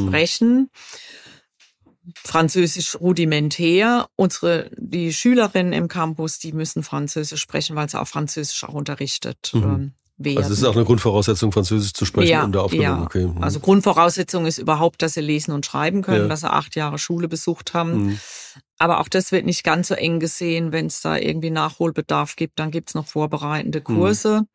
sprechen. Hm. Französisch rudimentär. Unsere, die Schülerinnen im Campus, die müssen Französisch sprechen, weil sie auch Französisch auch unterrichtet mhm. Ähm, werden. Also es ist auch eine Grundvoraussetzung, Französisch zu sprechen, ja, um da aufgenommen. Ja. Okay. Mhm. Also Grundvoraussetzung ist überhaupt, dass sie lesen und schreiben können, ja. dass sie acht Jahre Schule besucht haben. Mhm. Aber auch das wird nicht ganz so eng gesehen, wenn es da irgendwie Nachholbedarf gibt, dann gibt es noch vorbereitende hm. Kurse. Mhm.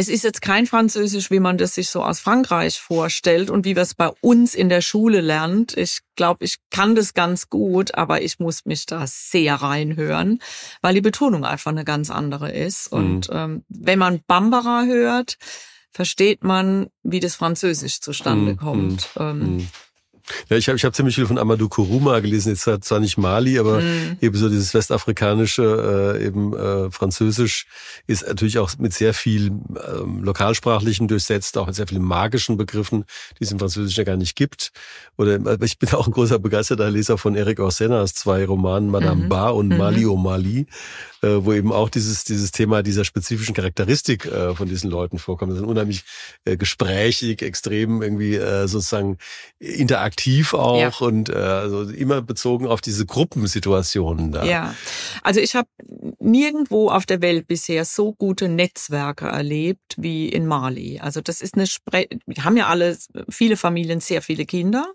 Es ist jetzt kein Französisch, wie man das sich so aus Frankreich vorstellt und wie wir es bei uns in der Schule lernt. Ich glaube, ich kann das ganz gut, aber ich muss mich da sehr reinhören, weil die Betonung einfach eine ganz andere ist. Mhm. Und ähm, wenn man Bambara hört, versteht man, wie das Französisch zustande mhm. kommt. Mhm. Ähm, mhm. Ja, ich habe ich hab ziemlich viel von Amadou Kuruma gelesen, jetzt zwar nicht Mali, aber mhm. eben so dieses westafrikanische, äh, eben äh, französisch ist natürlich auch mit sehr viel ähm, lokalsprachlichen durchsetzt, auch mit sehr vielen magischen Begriffen, die es im Französischen ja gar nicht gibt. Oder äh, ich bin auch ein großer begeisterter Leser von Eric Orsenas zwei Romanen, Madame mhm. Bar und mhm. Mali o oh Mali, äh, wo eben auch dieses, dieses Thema dieser spezifischen Charakteristik äh, von diesen Leuten vorkommt. Das sind unheimlich äh, gesprächig, extrem irgendwie äh, sozusagen interaktiv aktiv auch ja. und äh, also immer bezogen auf diese Gruppensituationen da. Ja, also ich habe nirgendwo auf der Welt bisher so gute Netzwerke erlebt wie in Mali. Also das ist eine Spre wir haben ja alle äh, viele Familien sehr viele Kinder,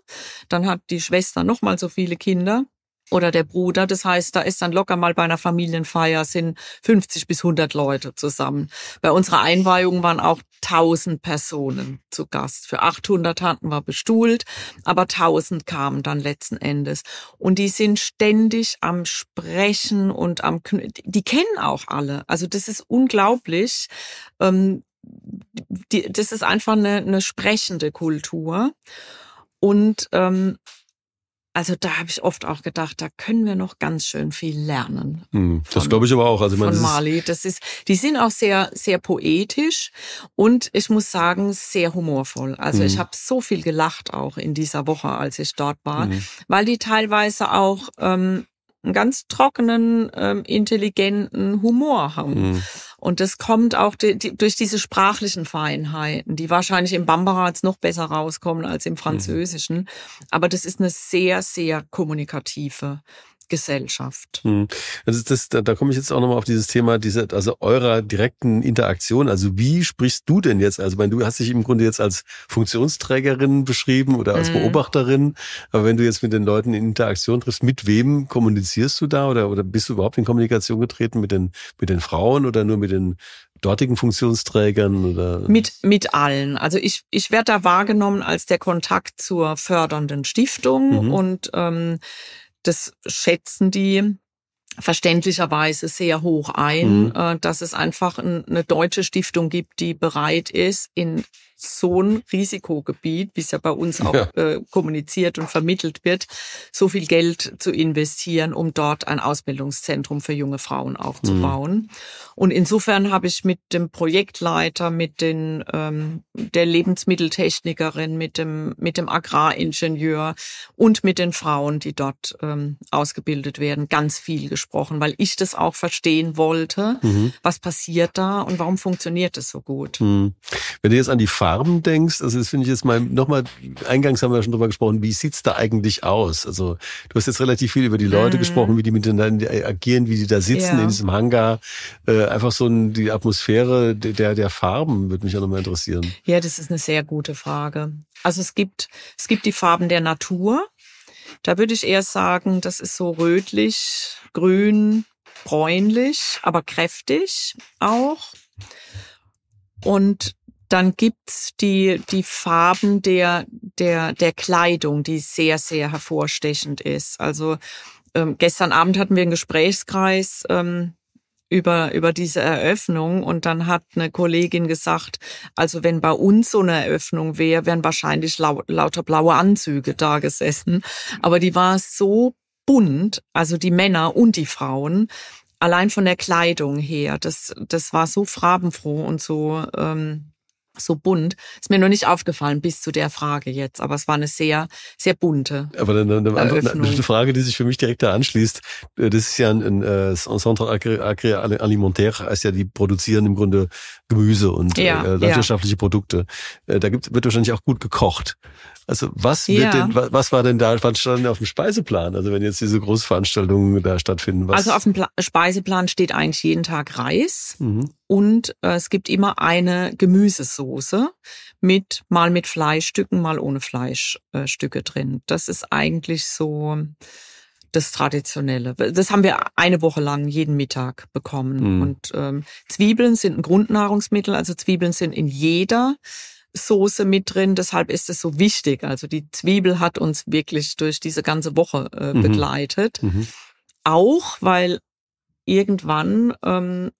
dann hat die Schwester noch mal so viele Kinder oder der Bruder. Das heißt, da ist dann locker mal bei einer Familienfeier sind 50 bis 100 Leute zusammen. Bei unserer Einweihung waren auch 1000 Personen zu Gast. Für 800 hatten wir bestuhlt, aber 1000 kamen dann letzten Endes. Und die sind ständig am Sprechen und am, Kn die kennen auch alle. Also das ist unglaublich. Ähm, die, das ist einfach eine, eine sprechende Kultur. Und ähm, also da habe ich oft auch gedacht, da können wir noch ganz schön viel lernen. Hm, das glaube ich aber auch. Also ich meine, von Mali, das ist, die sind auch sehr, sehr poetisch und ich muss sagen sehr humorvoll. Also hm. ich habe so viel gelacht auch in dieser Woche, als ich dort war, hm. weil die teilweise auch ähm, einen ganz trockenen, ähm, intelligenten Humor haben. Mhm. Und das kommt auch die, die, durch diese sprachlichen Feinheiten, die wahrscheinlich im Bambaratz noch besser rauskommen als im mhm. Französischen. Mhm. Aber das ist eine sehr, sehr kommunikative Gesellschaft. Hm. Also das, da, da komme ich jetzt auch nochmal auf dieses Thema diese, also eurer direkten Interaktion. Also wie sprichst du denn jetzt? Also, ich du hast dich im Grunde jetzt als Funktionsträgerin beschrieben oder als mhm. Beobachterin. Aber wenn du jetzt mit den Leuten in Interaktion triffst, mit wem kommunizierst du da oder, oder bist du überhaupt in Kommunikation getreten mit den, mit den Frauen oder nur mit den dortigen Funktionsträgern oder? Mit, mit allen. Also ich, ich werde da wahrgenommen als der Kontakt zur fördernden Stiftung mhm. und ähm, das schätzen die verständlicherweise sehr hoch ein, mhm. äh, dass es einfach ein, eine deutsche Stiftung gibt, die bereit ist, in so ein Risikogebiet, wie es ja bei uns auch ja. äh, kommuniziert und vermittelt wird, so viel Geld zu investieren, um dort ein Ausbildungszentrum für junge Frauen aufzubauen. Mhm. Und insofern habe ich mit dem Projektleiter, mit den ähm, der Lebensmitteltechnikerin, mit dem mit dem Agraringenieur und mit den Frauen, die dort ähm, ausgebildet werden, ganz viel gesprochen angesprochen, weil ich das auch verstehen wollte. Mhm. Was passiert da und warum funktioniert es so gut? Mhm. Wenn du jetzt an die Farben denkst, also das finde ich jetzt mal nochmal, eingangs haben wir schon drüber gesprochen, wie sieht's da eigentlich aus? Also du hast jetzt relativ viel über die Leute mhm. gesprochen, wie die miteinander agieren, wie die da sitzen ja. in diesem Hangar. Äh, einfach so ein, die Atmosphäre der, der Farben würde mich auch nochmal interessieren. Ja, das ist eine sehr gute Frage. Also es gibt, es gibt die Farben der Natur. Da würde ich eher sagen, das ist so rötlich, grün, bräunlich, aber kräftig auch. Und dann gibt's die, die Farben der, der, der Kleidung, die sehr, sehr hervorstechend ist. Also ähm, gestern Abend hatten wir einen Gesprächskreis ähm, über, über diese Eröffnung. Und dann hat eine Kollegin gesagt, also wenn bei uns so eine Eröffnung wäre, wären wahrscheinlich lau lauter blaue Anzüge da gesessen. Aber die war so bunt, also die Männer und die Frauen, allein von der Kleidung her. Das, das war so farbenfroh und so ähm, so bunt. Ist mir nur nicht aufgefallen bis zu der Frage jetzt, aber es war eine sehr, sehr bunte. Aber eine, eine, eine, eine Frage, die sich für mich direkt da anschließt, äh, das ist ja ein, ein, ein äh, Centre Agri Alimentaire, heißt ja, die produzieren im Grunde Gemüse und ja, äh, landwirtschaftliche ja. Produkte. Äh, da gibt, wird wahrscheinlich auch gut gekocht. Also was wird ja. denn, was, was war denn da, was stand denn auf dem Speiseplan? Also wenn jetzt diese Großveranstaltungen da stattfinden. Was? Also auf dem Pla Speiseplan steht eigentlich jeden Tag Reis mhm. und äh, es gibt immer eine Gemüsesuppe. Soße mit mal mit Fleischstücken, mal ohne Fleischstücke äh, drin. Das ist eigentlich so das Traditionelle. Das haben wir eine Woche lang jeden Mittag bekommen. Mhm. Und ähm, Zwiebeln sind ein Grundnahrungsmittel, also Zwiebeln sind in jeder Soße mit drin, deshalb ist es so wichtig. Also die Zwiebel hat uns wirklich durch diese ganze Woche äh, mhm. begleitet. Mhm. Auch weil irgendwann ähm,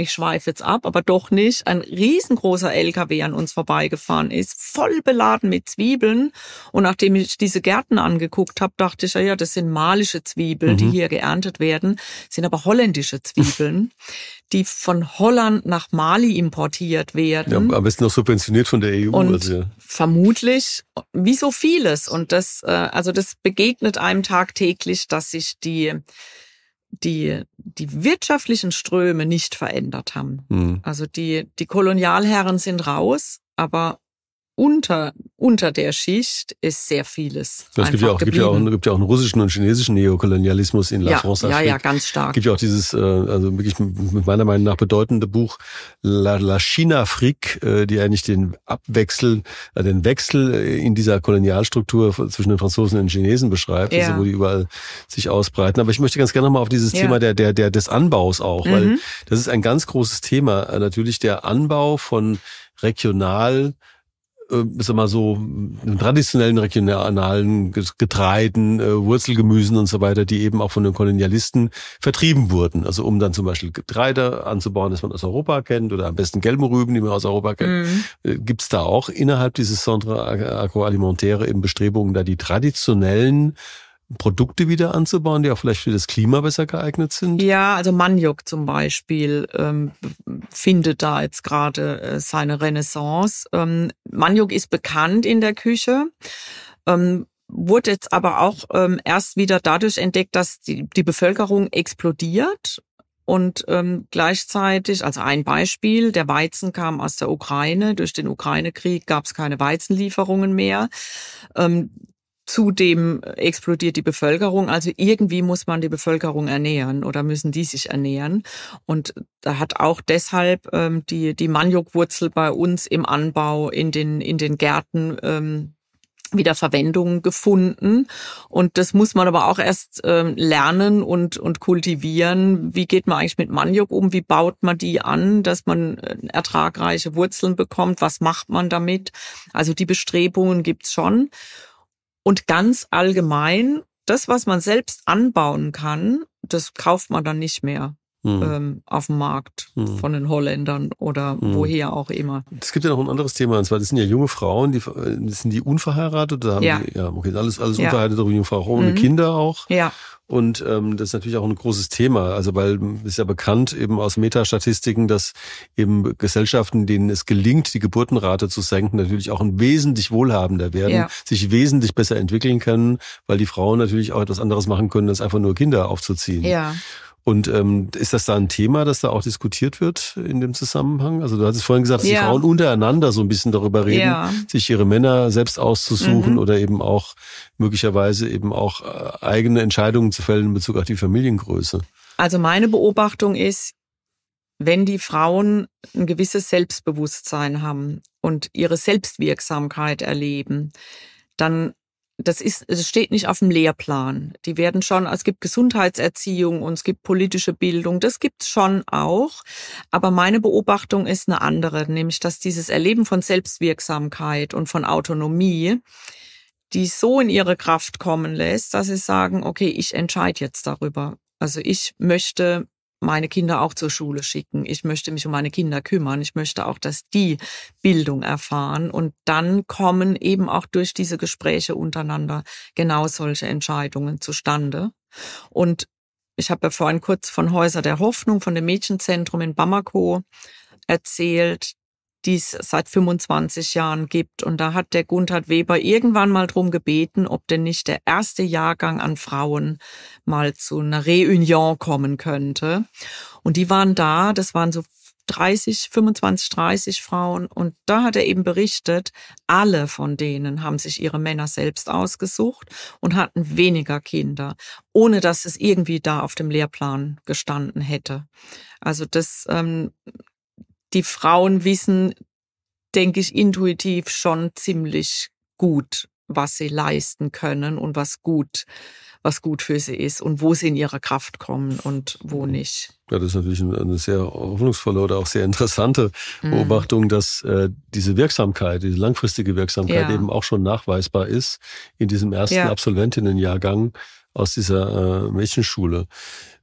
ich schweife jetzt ab, aber doch nicht, ein riesengroßer LKW an uns vorbeigefahren ist, voll beladen mit Zwiebeln. Und nachdem ich diese Gärten angeguckt habe, dachte ich, ja, das sind malische Zwiebeln, mhm. die hier geerntet werden, sind aber holländische Zwiebeln, die von Holland nach Mali importiert werden. Ja, am besten noch subventioniert von der EU. Und also, ja. vermutlich, wie so vieles. Und das, äh, also das begegnet einem tagtäglich, dass sich die die, die wirtschaftlichen Ströme nicht verändert haben. Mhm. Also die, die Kolonialherren sind raus, aber unter, unter der Schicht ist sehr vieles. Es gibt ja, auch, gibt, ja auch, einen, gibt ja auch einen russischen und chinesischen Neokolonialismus in La ja, France. Ja, ja, ganz stark. Es gibt ja auch dieses, äh, also wirklich mit meiner Meinung nach bedeutende Buch La, La China Frique, äh, die eigentlich den Abwechsel, äh, den Wechsel in dieser Kolonialstruktur zwischen den Franzosen und den Chinesen beschreibt, ja. also wo die überall sich ausbreiten. Aber ich möchte ganz gerne nochmal auf dieses ja. Thema der, der, der, des Anbaus auch, mhm. weil das ist ein ganz großes Thema. Natürlich der Anbau von regional äh, sag mal so, traditionellen regionalen Getreiden, äh, Wurzelgemüsen und so weiter, die eben auch von den Kolonialisten vertrieben wurden. Also um dann zum Beispiel Getreide anzubauen, das man aus Europa kennt, oder am besten gelben Rüben, die man aus Europa kennt, mhm. äh, gibt's da auch innerhalb dieses Centre Agroalimentaire eben Bestrebungen, da die traditionellen Produkte wieder anzubauen, die auch vielleicht für das Klima besser geeignet sind? Ja, also Maniok zum Beispiel ähm, findet da jetzt gerade äh, seine Renaissance. Ähm, Maniok ist bekannt in der Küche. Ähm, wurde jetzt aber auch ähm, erst wieder dadurch entdeckt, dass die, die Bevölkerung explodiert und ähm, gleichzeitig, also ein Beispiel, der Weizen kam aus der Ukraine. Durch den Ukraine-Krieg gab es keine Weizenlieferungen mehr. Ähm, Zudem explodiert die Bevölkerung, also irgendwie muss man die Bevölkerung ernähren oder müssen die sich ernähren. Und da hat auch deshalb ähm, die, die Maniokwurzel bei uns im Anbau in den, in den Gärten ähm, wieder Verwendung gefunden. Und das muss man aber auch erst ähm, lernen und, und kultivieren. Wie geht man eigentlich mit Maniok um? Wie baut man die an, dass man äh, ertragreiche Wurzeln bekommt? Was macht man damit? Also die Bestrebungen gibt's schon. Und ganz allgemein, das, was man selbst anbauen kann, das kauft man dann nicht mehr. Mhm. Ähm, auf dem Markt mhm. von den Holländern oder mhm. woher auch immer. Es gibt ja noch ein anderes Thema, und zwar, das sind ja junge Frauen, die äh, sind die unverheiratet, da haben ja. die, ja, okay, alles, alles ja. unverheiratet, junge Frauen, ohne mhm. Kinder auch. Ja. Und ähm, das ist natürlich auch ein großes Thema. Also weil ist ja bekannt eben aus Metastatistiken, dass eben Gesellschaften, denen es gelingt, die Geburtenrate zu senken, natürlich auch ein wesentlich wohlhabender werden, ja. sich wesentlich besser entwickeln können, weil die Frauen natürlich auch etwas anderes machen können, als einfach nur Kinder aufzuziehen. Ja. Und ähm, ist das da ein Thema, das da auch diskutiert wird in dem Zusammenhang? Also du hattest vorhin gesagt, dass ja. die Frauen untereinander so ein bisschen darüber reden, ja. sich ihre Männer selbst auszusuchen mhm. oder eben auch möglicherweise eben auch äh, eigene Entscheidungen zu fällen in Bezug auf die Familiengröße. Also meine Beobachtung ist, wenn die Frauen ein gewisses Selbstbewusstsein haben und ihre Selbstwirksamkeit erleben, dann das ist, es steht nicht auf dem Lehrplan. Die werden schon, es gibt Gesundheitserziehung und es gibt politische Bildung, das gibt's schon auch. Aber meine Beobachtung ist eine andere, nämlich dass dieses Erleben von Selbstwirksamkeit und von Autonomie die so in ihre Kraft kommen lässt, dass sie sagen, okay, ich entscheide jetzt darüber. Also ich möchte meine Kinder auch zur Schule schicken. Ich möchte mich um meine Kinder kümmern. Ich möchte auch, dass die Bildung erfahren. Und dann kommen eben auch durch diese Gespräche untereinander genau solche Entscheidungen zustande. Und ich habe ja vorhin kurz von Häuser der Hoffnung, von dem Mädchenzentrum in Bamako erzählt die es seit 25 Jahren gibt. Und da hat der Gunther Weber irgendwann mal drum gebeten, ob denn nicht der erste Jahrgang an Frauen mal zu einer Reunion kommen könnte. Und die waren da, das waren so 30, 25, 30 Frauen. Und da hat er eben berichtet, alle von denen haben sich ihre Männer selbst ausgesucht und hatten weniger Kinder, ohne dass es irgendwie da auf dem Lehrplan gestanden hätte. Also das ähm, die Frauen wissen, denke ich, intuitiv schon ziemlich gut, was sie leisten können und was gut, was gut für sie ist und wo sie in ihre Kraft kommen und wo mhm. nicht. Ja, das ist natürlich eine sehr hoffnungsvolle oder auch sehr interessante mhm. Beobachtung, mm. dass äh, diese Wirksamkeit, diese langfristige Wirksamkeit ja. eben auch schon nachweisbar ist in diesem ersten ja. Absolventinnenjahrgang aus dieser äh, Mädchenschule.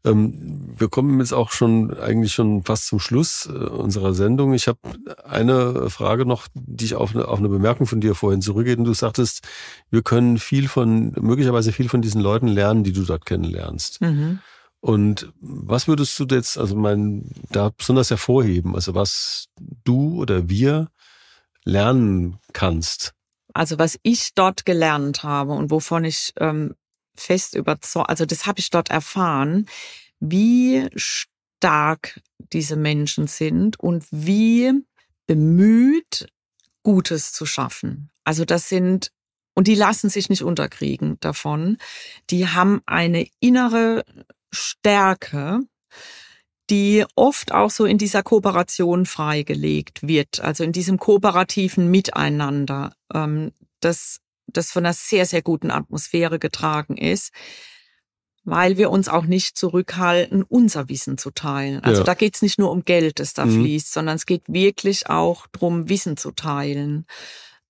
Ähm, wir kommen jetzt auch schon eigentlich schon fast zum Schluss äh, unserer Sendung. Ich habe eine Frage noch, die ich auf eine, auf eine Bemerkung von dir vorhin zurückgehe. Du sagtest, wir können viel von, möglicherweise viel von diesen Leuten lernen, die du dort kennenlernst. Mhm. Und was würdest du jetzt, also mein, da besonders hervorheben, also was du oder wir lernen kannst? Also was ich dort gelernt habe und wovon ich ähm, fest überzeugt, also das habe ich dort erfahren, wie stark diese Menschen sind und wie bemüht, Gutes zu schaffen. Also das sind, und die lassen sich nicht unterkriegen davon. Die haben eine innere Stärke, die oft auch so in dieser Kooperation freigelegt wird, also in diesem kooperativen Miteinander. Ähm, das das von einer sehr, sehr guten Atmosphäre getragen ist, weil wir uns auch nicht zurückhalten, unser Wissen zu teilen. Also ja. da geht's nicht nur um Geld, das da mhm. fließt, sondern es geht wirklich auch drum, Wissen zu teilen.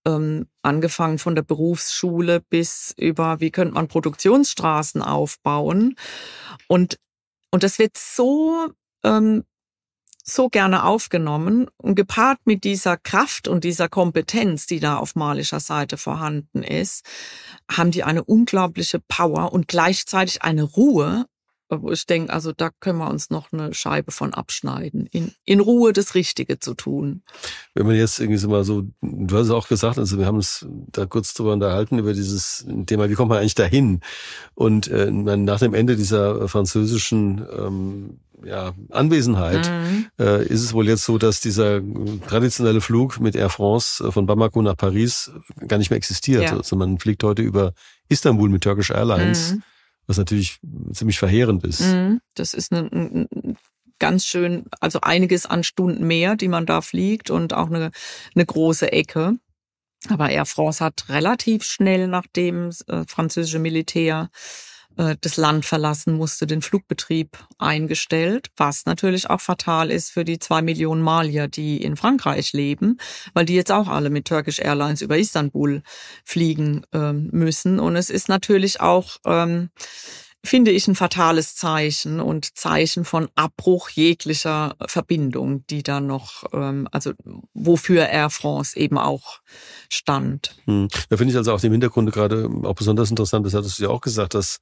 Ähm, angefangen von der Berufsschule bis über, wie könnte man Produktionsstraßen aufbauen. Und, und das wird so ähm, so gerne aufgenommen und gepaart mit dieser Kraft und dieser Kompetenz, die da auf malischer Seite vorhanden ist, haben die eine unglaubliche Power und gleichzeitig eine Ruhe wo ich denke, also da können wir uns noch eine Scheibe von abschneiden, in, in Ruhe das Richtige zu tun. Wenn man jetzt irgendwie so mal so, du hast es auch gesagt, also wir haben es da kurz drüber unterhalten, über dieses Thema, wie kommt man eigentlich dahin? Und äh, nach dem Ende dieser äh, französischen ähm, ja, Anwesenheit mhm. äh, ist es wohl jetzt so, dass dieser äh, traditionelle Flug mit Air France äh, von Bamako nach Paris gar nicht mehr existiert. Ja. Also man fliegt heute über Istanbul mit Turkish Airlines. Mhm was natürlich ziemlich verheerend ist. Mhm. Das ist eine, ein, ganz schön, also einiges an Stunden mehr, die man da fliegt und auch eine, eine große Ecke. Aber Air France hat relativ schnell, nachdem äh, französische Militär äh, das Land verlassen musste, den Flugbetrieb eingestellt, was natürlich auch fatal ist für die zwei Millionen Malier, die in Frankreich leben, weil die jetzt auch alle mit Turkish Airlines über Istanbul fliegen ähm, müssen. Und es ist natürlich auch ähm, finde ich ein fatales Zeichen und Zeichen von Abbruch jeglicher Verbindung, die da noch, ähm, also wofür Air France eben auch stand. Hm. Da finde ich also auch dem Hintergrund gerade auch besonders interessant, das hattest du ja auch gesagt, dass,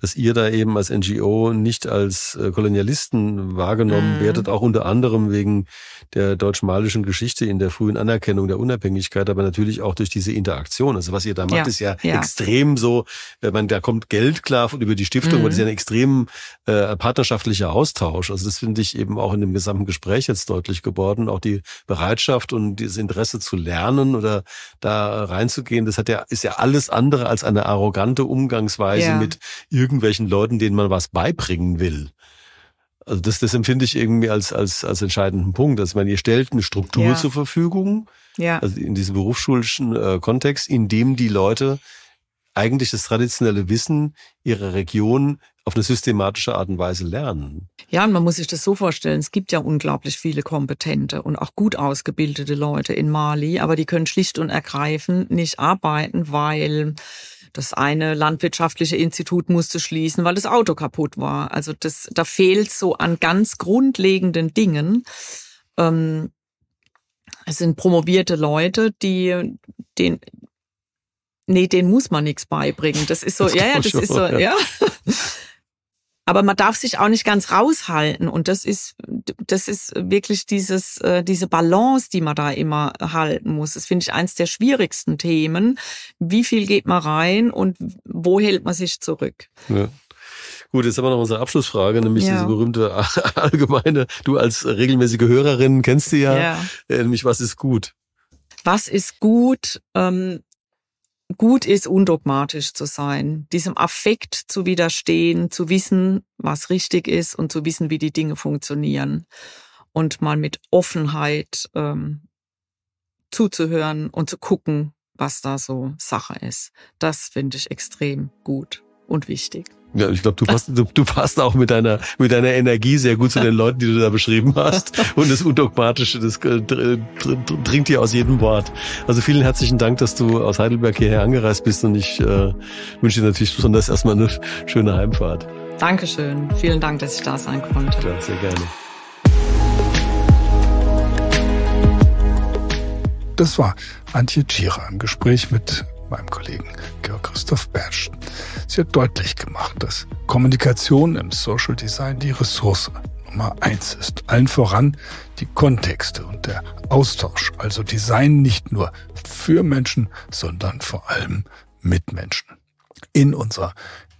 dass ihr da eben als NGO nicht als äh, Kolonialisten wahrgenommen hm. werdet, auch unter anderem wegen der deutsch-malischen Geschichte in der frühen Anerkennung der Unabhängigkeit, aber natürlich auch durch diese Interaktion. Also was ihr da macht, ja. ist ja, ja, extrem so, äh, man, da kommt Geld klar über die Stimme Stiftung, mhm. weil das ist mhm. ein extrem äh, partnerschaftlicher Austausch. Also das finde ich eben auch in dem gesamten Gespräch jetzt deutlich geworden. Auch die Bereitschaft und dieses Interesse zu lernen oder da reinzugehen, das hat ja, ist ja alles andere als eine arrogante Umgangsweise ja. mit irgendwelchen Leuten, denen man was beibringen will. Also das, das empfinde ich irgendwie als, als, als entscheidenden Punkt, dass also man ihr stellt eine Struktur ja. zur Verfügung, ja. also in diesem berufsschulischen äh, Kontext, in dem die Leute eigentlich das traditionelle Wissen ihrer Region auf eine systematische Art und Weise lernen. Ja, und man muss sich das so vorstellen, es gibt ja unglaublich viele kompetente und auch gut ausgebildete Leute in Mali, aber die können schlicht und ergreifend nicht arbeiten, weil das eine landwirtschaftliche Institut musste schließen, weil das Auto kaputt war. Also das, da fehlt so an ganz grundlegenden Dingen. Ähm, es sind promovierte Leute, die den nee, den muss man nichts beibringen. Das ist so, das ja, ja, das ist so, ja. ja. Aber man darf sich auch nicht ganz raushalten. Und das ist, das ist wirklich dieses, äh, diese Balance, die man da immer halten muss. Das finde ich eins der schwierigsten Themen. Wie viel geht man rein und wo hält man sich zurück? Ja. Gut, jetzt haben wir noch unsere Abschlussfrage, nämlich ja. diese berühmte allgemeine. Du als regelmäßige Hörerin kennst sie ja, ja. Äh, nämlich was ist gut? Was ist gut? Ähm, gut ist, undogmatisch zu sein, diesem Affekt zu widerstehen, zu wissen, was richtig ist und zu wissen, wie die Dinge funktionieren und mal mit Offenheit ähm, zuzuhören und zu gucken, was da so Sache ist. Das finde ich extrem gut und wichtig. Ja, ich glaube, du passt, du, du passt auch mit deiner, mit deiner Energie sehr gut zu den Leuten, die du da beschrieben hast. Und das Undogmatische, das äh, dringt dir aus jedem Wort. Also vielen herzlichen Dank, dass du aus Heidelberg hierher angereist bist und ich äh, wünsche dir natürlich besonders erstmal eine schöne Heimfahrt. Dankeschön. Vielen Dank, dass ich da sein konnte. Ja, sehr gerne. Das war Antje Tschira im Gespräch mit meinem Kollegen Georg Christoph Bersch. Sie hat deutlich gemacht, dass Kommunikation im Social Design die Ressource Nummer eins ist. Allen voran die Kontexte und der Austausch. Also Design nicht nur für Menschen, sondern vor allem mit Menschen. In unserer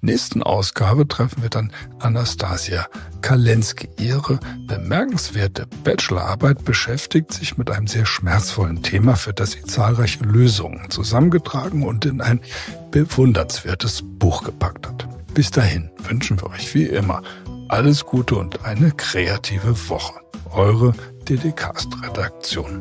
nächsten Ausgabe treffen wir dann Anastasia Kalensky. Ihre bemerkenswerte Bachelorarbeit beschäftigt sich mit einem sehr schmerzvollen Thema, für das sie zahlreiche Lösungen zusammengetragen und in ein bewundernswertes Buch gepackt hat. Bis dahin wünschen wir euch wie immer alles Gute und eine kreative Woche. Eure DDcast-Redaktion.